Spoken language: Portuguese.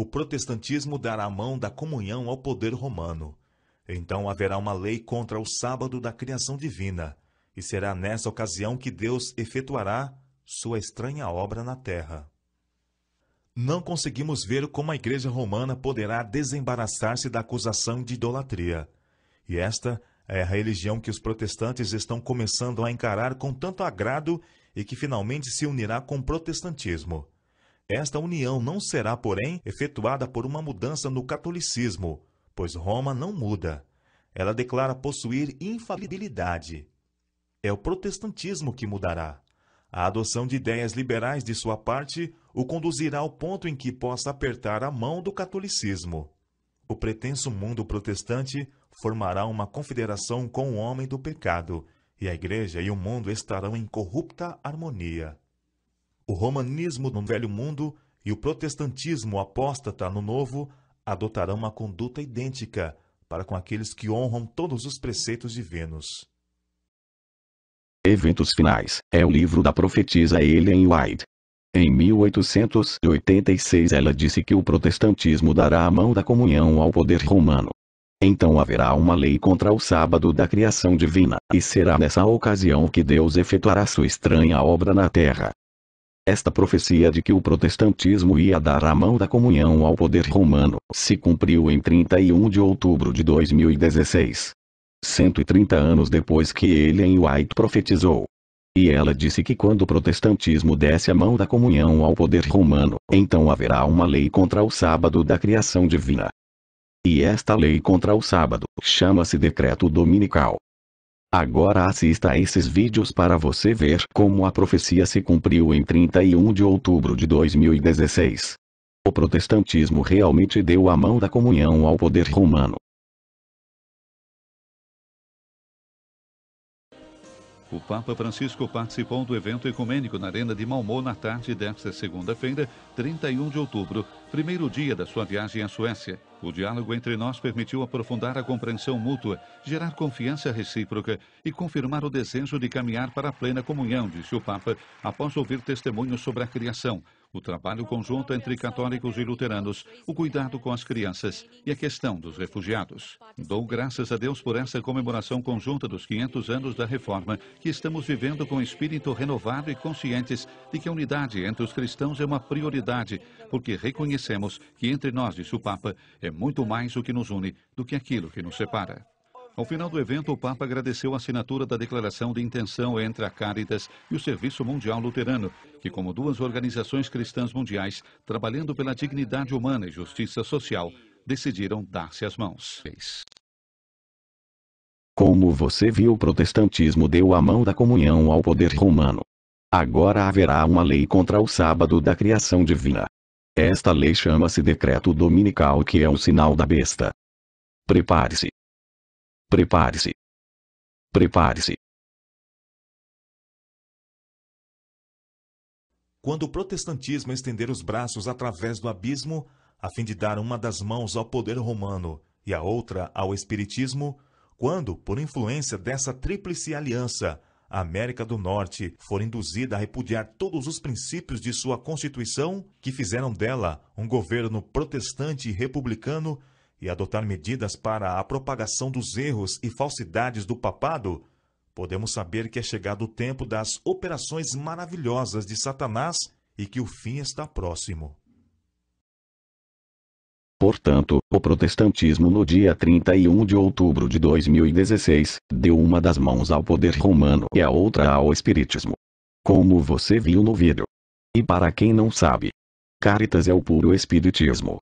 o protestantismo dará a mão da comunhão ao poder romano. Então haverá uma lei contra o sábado da criação divina, e será nessa ocasião que Deus efetuará sua estranha obra na terra. Não conseguimos ver como a Igreja Romana poderá desembaraçar-se da acusação de idolatria. E esta é a religião que os protestantes estão começando a encarar com tanto agrado e que finalmente se unirá com o protestantismo. Esta união não será, porém, efetuada por uma mudança no catolicismo, pois Roma não muda. Ela declara possuir infalibilidade. É o protestantismo que mudará. A adoção de ideias liberais de sua parte o conduzirá ao ponto em que possa apertar a mão do catolicismo. O pretenso mundo protestante formará uma confederação com o homem do pecado, e a Igreja e o mundo estarão em corrupta harmonia. O romanismo no Velho Mundo e o protestantismo apóstata no Novo adotarão uma conduta idêntica para com aqueles que honram todos os preceitos Vênus. Eventos Finais é o livro da profetisa Ellen White. Em 1886 ela disse que o protestantismo dará a mão da comunhão ao poder romano. Então haverá uma lei contra o sábado da criação divina, e será nessa ocasião que Deus efetuará sua estranha obra na terra. Esta profecia de que o protestantismo ia dar a mão da comunhão ao poder romano se cumpriu em 31 de outubro de 2016. 130 anos depois que Ellen White profetizou. E ela disse que quando o protestantismo desse a mão da comunhão ao poder romano, então haverá uma lei contra o sábado da criação divina. E esta lei contra o sábado chama-se Decreto Dominical. Agora assista a esses vídeos para você ver como a profecia se cumpriu em 31 de outubro de 2016. O protestantismo realmente deu a mão da comunhão ao poder romano. O Papa Francisco participou do evento ecumênico na Arena de Malmö na tarde desta segunda-feira, 31 de outubro, primeiro dia da sua viagem à Suécia. O diálogo entre nós permitiu aprofundar a compreensão mútua, gerar confiança recíproca e confirmar o desejo de caminhar para a plena comunhão, disse o Papa, após ouvir testemunhos sobre a criação, o trabalho conjunto entre católicos e luteranos, o cuidado com as crianças e a questão dos refugiados. Dou graças a Deus por essa comemoração conjunta dos 500 anos da Reforma, que estamos vivendo com espírito renovado e conscientes de que a unidade entre os cristãos é uma prioridade, porque reconhecemos que entre nós, e o Papa, é muito mais o que nos une do que aquilo que nos separa. Ao final do evento, o Papa agradeceu a assinatura da declaração de intenção entre a Caritas e o Serviço Mundial Luterano, que, como duas organizações cristãs mundiais, trabalhando pela dignidade humana e justiça social, decidiram dar-se as mãos. Como você viu, o protestantismo deu a mão da comunhão ao poder romano. Agora haverá uma lei contra o sábado da criação divina. Esta lei chama-se Decreto Dominical, que é um sinal da besta. Prepare-se. Prepare-se. Prepare-se. Quando o protestantismo estender os braços através do abismo, a fim de dar uma das mãos ao poder romano e a outra ao espiritismo, quando, por influência dessa tríplice aliança, a América do Norte for induzida a repudiar todos os princípios de sua Constituição, que fizeram dela um governo protestante e republicano e adotar medidas para a propagação dos erros e falsidades do papado, podemos saber que é chegado o tempo das operações maravilhosas de Satanás e que o fim está próximo. Portanto, o protestantismo no dia 31 de outubro de 2016 deu uma das mãos ao poder romano e a outra ao espiritismo. Como você viu no vídeo. E para quem não sabe, Caritas é o puro espiritismo.